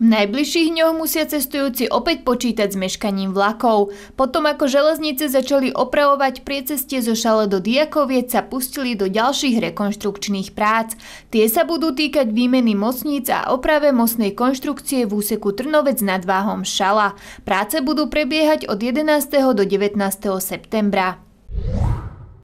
V najbližších dňoch musia cestujúci opäť počítať s meškaním vlakov. Potom ako železnice začali opravovať priecestie zo Šale do Diakoviec sa pustili do ďalších rekonštrukčných prác. Tie sa budú týkať výmeny mostníc a oprave mostnej konštrukcie v úseku Trnovec nad váhom Šala. Práce budú prebiehať od 11. do 19. septembra.